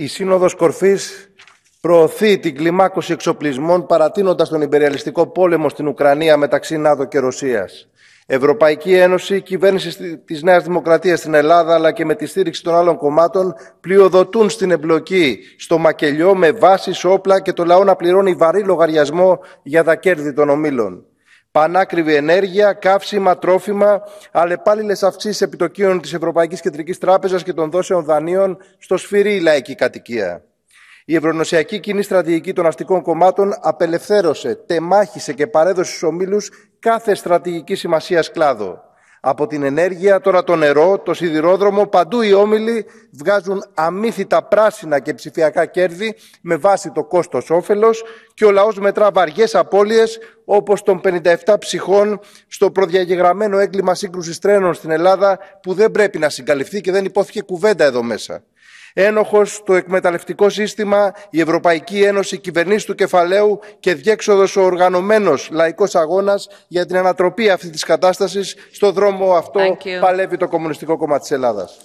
Η Σύνοδος Κορφής προωθεί την κλιμάκωση εξοπλισμών παρατείνοντας τον υπεριαλιστικό πόλεμο στην Ουκρανία μεταξύ ΝΑΔΟ και Ρωσίας. Ευρωπαϊκή Ένωση, κυβέρνηση της Νέας Δημοκρατίας στην Ελλάδα αλλά και με τη στήριξη των άλλων κομμάτων πλειοδοτούν στην εμπλοκή στο μακελιό με βάσεις, όπλα και το λαό να πληρώνει βαρύ λογαριασμό για τα κέρδη των ομήλων πανάκριβη ενέργεια, καύσιμα, τρόφιμα, αλλεπάλληλε αυξήσεις επιτοκίων της Ευρωπαϊκής Κεντρικής Τράπεζας και των δόσεων δανείων στο σφυρί λαϊκή κατοικία. Η ευρωνοσιακή κοινή στρατηγική των αστικών κομμάτων απελευθέρωσε, τεμάχισε και παρέδωσε στους ομίλους κάθε στρατηγική σημασίας κλάδο. Από την ενέργεια, τώρα το νερό, το σιδηρόδρομο, παντού οι όμιλοι βγάζουν αμύθιτα πράσινα και ψηφιακά κέρδη με βάση το κόστος όφελος και ο λαός μετρά βαριές απώλειες όπως των 57 ψυχών στο προδιαγεγραμμένο έγκλημα σύγκρουσης τρένων στην Ελλάδα που δεν πρέπει να συγκαλυφθεί και δεν υπόθηκε κουβέντα εδώ μέσα. Ένοχος το εκμεταλλευτικό σύστημα, η Ευρωπαϊκή Ένωση, η κυβερνήση του κεφαλαίου και διέξοδος ο οργανωμένος λαϊκός αγώνας για την ανατροπή αυτής της κατάστασης Στο δρόμο αυτό παλεύει το Κομμουνιστικό Κόμμα της Ελλάδας.